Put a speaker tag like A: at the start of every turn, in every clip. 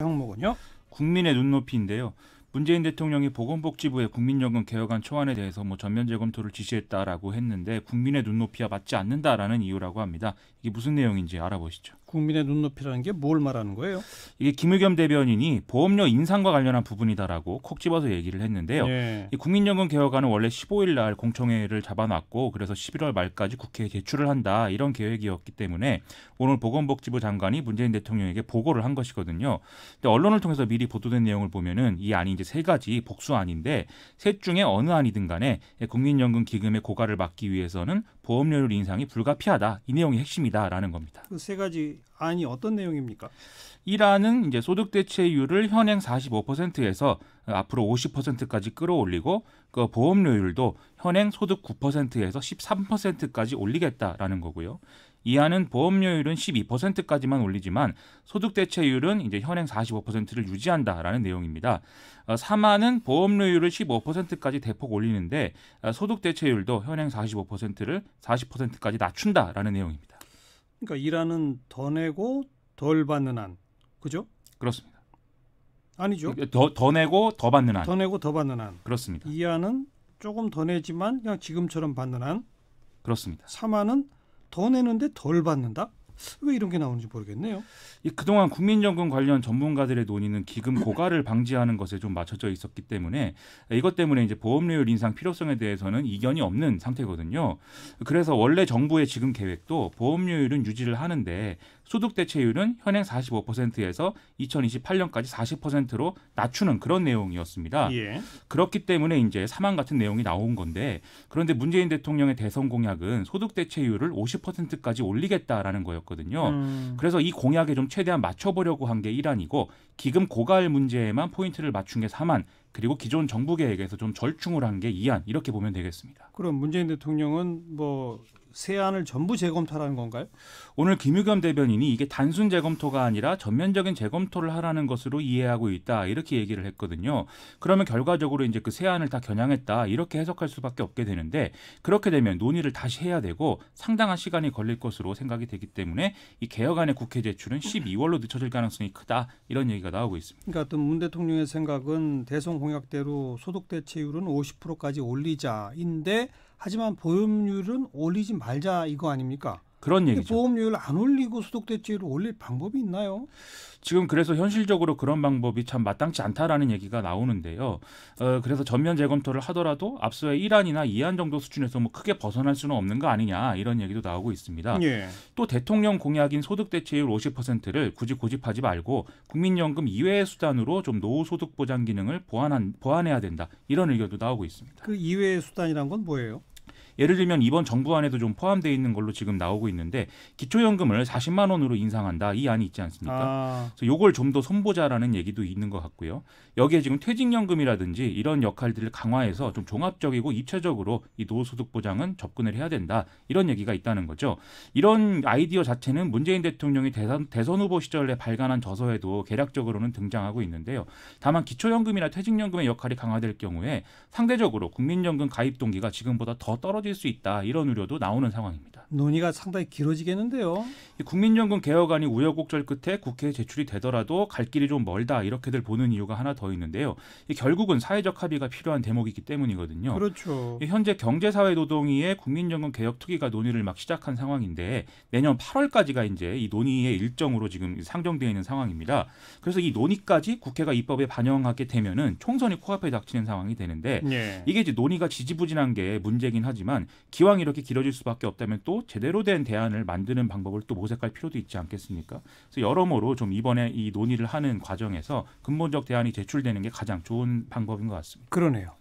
A: 항목은요? 국민의 눈높이인데요. 문재인 대통령이 보건복지부의 국민연금 개혁안 초안에 대해서 뭐 전면 재검토를 지시했다라고 했는데 국민의 눈높이와 맞지 않는다라는 이유라고 합니다. 이게 무슨 내용인지 알아보시죠.
B: 국민의 눈높이라는 게 뭘 말하는 거예요?
A: 이게 김의겸 대변인이 보험료 인상과 관련한 부분이다라고 콕 집어서 얘기를 했는데요. 네. 이 국민연금 개혁안은 원래 15일 날 공청회를 잡아놨고 그래서 11월 말까지 국회에 제출을 한다 이런 계획이었기 때문에 오늘 보건복지부 장관이 문재인 대통령에게 보고를 한 것이거든요. 근데 언론을 통해서 미리 보도된 내용을 보면은 이 안이 이제 세 가지 복수안인데 셋 중에 어느 안이든 간에 국민연금 기금의 고갈을 막기 위해서는 보험료율 인상이 불가피하다. 이 내용이 핵심이다라는 겁니다.
B: 그 세 가지 안이 어떤 내용입니까?
A: 1안은 이제 소득 대체율을 현행 45%에서 앞으로 50%까지 끌어올리고 그 보험료율도 현행 소득 9%에서 13%까지 올리겠다라는 거고요. 이하는 보험료율은 12%까지만 올리지만 소득 대체율은 이제 현행 45%를 유지한다라는 내용입니다. 3하는 보험료율을 15%까지 대폭 올리는데 어, 소득 대체율도 현행 45%를 40%까지 낮춘다라는 내용입니다.
B: 그러니까 이하는더 내고 덜 받는 한 그죠? 그렇습니다. 아니죠. 그러니까 더, 더
A: 내고 더 받는 한. 더 내고
B: 더 받는 안. 그렇습니다. 이하는 조금 더 내지만 그냥 지금처럼 받는 한. 그렇습니다. 3안은 더 내는데 덜 받는다? 왜 이런 게 나오는지
A: 모르겠네요. 이 그동안 국민연금 관련 전문가들의 논의는 기금 고갈을 방지하는 것에 좀 맞춰져 있었기 때문에 이것 때문에 이제 보험료율 인상 필요성에 대해서는 이견이 없는 상태거든요. 그래서 원래 정부의 지금 계획도 보험료율은 유지를 하는데 소득 대체율은 현행 45%에서 2028년까지 40%로 낮추는 그런 내용이었습니다. 예. 그렇기 때문에 이제 사망 같은 내용이 나온 건데 그런데 문재인 대통령의 대선 공약은 소득 대체율을 50%까지 올리겠다라는 거였거든요. 음. 그래서 이 공약에 좀 최대한 맞춰보려고 한 게 일환이고 기금 고갈 문제에만 포인트를 맞춘 게 3안 그리고 기존 정부 계획에서 좀 절충을 한 게이안 이렇게 보면 되겠습니다. 그럼 문재인 대통령은 뭐 세안을 전부 재검토하는 건가요? 오늘 김유겸 대변인이 이게 단순 재검토가 아니라 전면적인 재검토를 하라는 것으로 이해하고 있다 이렇게 얘기를 했거든요. 그러면 결과적으로 이제 그 세안을 다 겨냥했다 이렇게 해석할 수밖에 없게 되는데 그렇게 되면 논의를 다시 해야 되고 상당한 시간이 걸릴 것으로 생각이 되기 때문에 이 개혁안의 국회 제출은 12월로 늦춰질 가능성이 크다 이런 얘기가 나오고 있습니다.
B: 그러니까 어문 대통령의 생각은 대성 공약대로 소득 대체율은 50%까지 올리자인데 하지만 보험률은 올리지 말자 이거 아닙니까? 그런 얘기죠. 보험료를 안 올리고 소득대체율을 올릴 방법이 있나요?
A: 지금 그래서 현실적으로 그런 방법이 참 마땅치 않다라는 얘기가 나오는데요. 어, 그래서 전면 재검토를 하더라도 앞서의 1안이나 2안 정도 수준에서 뭐 크게 벗어날 수는 없는 거 아니냐 이런 얘기도 나오고 있습니다. 예. 또 대통령 공약인 소득대체율 50%를 굳이 고집하지 말고 국민연금 이외의 수단으로 좀 노후소득보장 기능을 보완한, 보완해야 된다 이런 의견도 나오고 있습니다. 그 이외의 수단이란 건 뭐예요? 예를 들면 이번 정부안에도 좀 포함되어 있는 걸로 지금 나오고 있는데 기초연금을 40만 원으로 인상한다 이 안이 있지 않습니까? 아. 그래서 요걸 좀 더 손보자라는 얘기도 있는 것 같고요. 여기에 지금 퇴직연금이라든지 이런 역할들을 강화해서 좀 종합적이고 입체적으로 이노소득 보장은 접근을 해야 된다 이런 얘기가 있다는 거죠. 이런 아이디어 자체는 문재인 대통령이 대선, 대선 후보 시절에 발간한 저서에도 개략적으로는 등장하고 있는데요. 다만 기초연금이나 퇴직연금의 역할이 강화될 경우에 상대적으로 국민연금 가입 동기가 지금보다 더 떨어질 커질 수 있다 이런 우려도 나오는 상황입니다.
B: 논의가 상당히
A: 길어지겠는데요. 국민연금 개혁안이 우여곡절 끝에 국회에 제출이 되더라도 갈 길이 좀 멀다 이렇게들 보는 이유가 하나 더 있는데요. 결국은 사회적 합의가 필요한 대목이기 때문이거든요. 그렇죠. 현재 경제사회노동위의 국민연금 개혁 특위가 논의를 막 시작한 상황인데 내년 8월까지가 이제 이 논의의 일정으로 지금 상정되어 있는 상황입니다. 그래서 이 논의까지 국회가 입법에 반영하게 되면은 총선이 코앞에 닥치는 상황이 되는데 예. 이게 이제 논의가 지지부진한 게 문제긴 하지만 기왕 이렇게 길어질 수밖에 없다면 또또 제대로 된 대안을 만드는 방법을 또 모색할 필요도 있지 않겠습니까? 그래서 여러모로 좀 이번에 이 논의를 하는 과정에서 근본적 대안이 제출되는 게 가장 좋은 방법인 것 같습니다. 그러네요.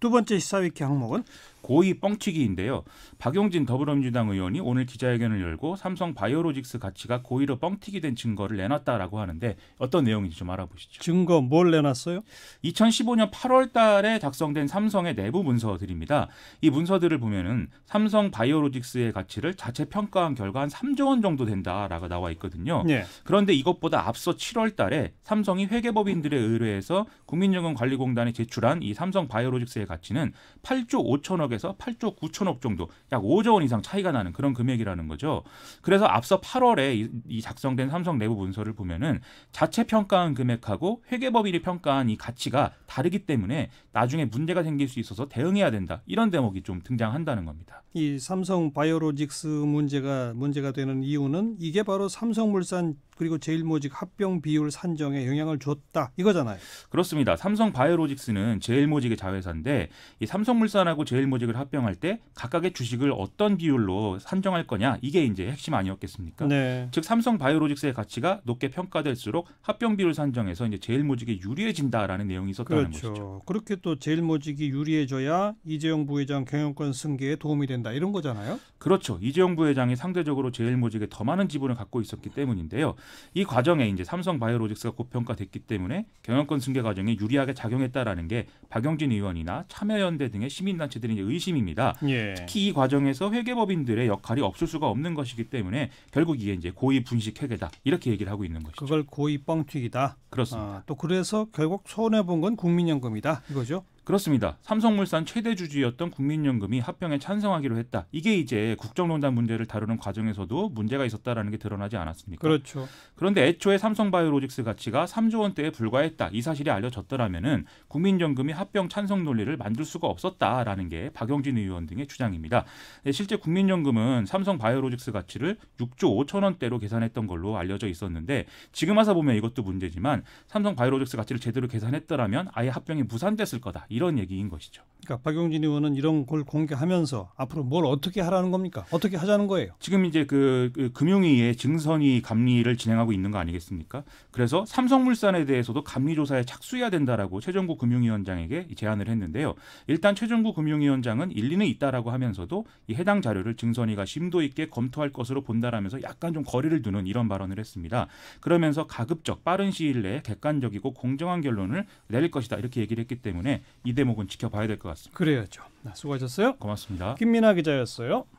A: 두 번째 시사위키 항목은 고의 뻥튀기인데요. 박용진 더불어민주당 의원이 오늘 기자회견을 열고 삼성 바이오로직스 가치가 고의로 뻥튀기된 증거를 내놨다라고 하는데 어떤 내용인지 좀 알아보시죠. 증거 뭘 내놨어요? 2015년 8월 달에 작성된 삼성의 내부 문서들입니다. 이 문서들을 보면은 삼성 바이오로직스의 가치를 자체 평가한 결과 한 3조 원 정도 된다라고 나와 있거든요. 예. 그런데 이것보다 앞서 7월 달에 삼성이 회계법인들의 의뢰에서 국민연금관리공단에 제출한 이 삼성 바이오로직스의 가치는 8조 5천억에 금액에서 8조 9천억 정도 약 5조 원 이상 차이가 나는 그런 금액이라는 거죠. 그래서 앞서 8월에 이, 이 작성된 삼성 내부 문서를 보면은 자체 평가한 금액하고 회계법인이 평가한 이 가치가 다르기 때문에 나중에 문제가 생길 수 있어서 대응해야 된다. 이런 대목이 좀 등장한다는 겁니다.
B: 이 삼성 바이오로직스 문제가 문제가 되는 이유는 이게 바로 삼성물산 그리고 제일모직 합병 비율 산정에 영향을 줬다 이거잖아요.
A: 그렇습니다. 삼성 바이오로직스는 제일모직의 자회사인데 이 삼성물산하고 제일모직 주식을 합병할 때 각각의 주식을 어떤 비율로 산정할 거냐 이게 이제 핵심 아니었겠습니까? 네. 즉 삼성 바이오로직스의 가치가 높게 평가될수록 합병 비율 산정에서 이제 제일모직이 유리해진다라는 내용이 있었다는 그렇죠. 것이죠.
B: 그렇게 또 제일모직이 유리해져야 이재용 부회장 경영권 승계에 도움이 된다
A: 이런 거잖아요. 그렇죠. 이재용 부회장이 상대적으로 제일모직에 더 많은 지분을 갖고 있었기 때문인데요. 이 과정에 이제 삼성 바이오로직스가 고평가됐기 때문에 경영권 승계 과정에 유리하게 작용했다라는 게 박영진 의원이나 참여연대 등의 시민단체들이 이제 의 의심입니다. 예. 특히 이 과정에서 회계법인들의 역할이 없을 수가 없는 것이기 때문에 결국 이게 이제 고의 분식 회계다 이렇게 얘기를 하고 있는 것이죠. 그걸 고의 뻥튀기다. 그렇습니다. 아, 또 그래서 결국 손해 본 건 국민연금이다 이거죠. 그렇습니다. 삼성물산 최대 주주였던 국민연금이 합병에 찬성하기로 했다. 이게 이제 국정농단 문제를 다루는 과정에서도 문제가 있었다라는 게 드러나지 않았습니까? 그렇죠. 그런데 애초에 삼성바이오로직스 가치가 3조 원대에 불과했다. 이 사실이 알려졌더라면은 국민연금이 합병 찬성 논리를 만들 수가 없었다라는 게 박영진 의원 등의 주장입니다. 네, 실제 국민연금은 삼성바이오로직스 가치를 6조 5천 원대로 계산했던 걸로 알려져 있었는데 지금 와서 보면 이것도 문제지만 삼성바이오로직스 가치를 제대로 계산했더라면 아예 합병이 무산됐을 거다. 이런 얘기인 것이죠. 그러니까 박용진 의원은
B: 이런 걸 공개하면서
A: 앞으로 뭘 어떻게 하라는 겁니까? 어떻게 하자는 거예요? 지금 이제 그, 그 금융위의 증선위 감리를 진행하고 있는 거 아니겠습니까? 그래서 삼성물산에 대해서도 감리 조사에 착수해야 된다라고 최종구 금융위원장에게 제안을 했는데요. 일단 최종구 금융위원장은 일리는 있다라고 하면서도 이 해당 자료를 증선위가 심도 있게 검토할 것으로 본다라면서 약간 좀 거리를 두는 이런 발언을 했습니다. 그러면서 가급적 빠른 시일 내에 객관적이고 공정한 결론을 내릴 것이다 이렇게 얘기를 했기 때문에 이 대목은 지켜봐야 될 것 같습니다.
B: 그래야죠. 수고하셨어요. 고맙습니다. 김민아 기자였어요.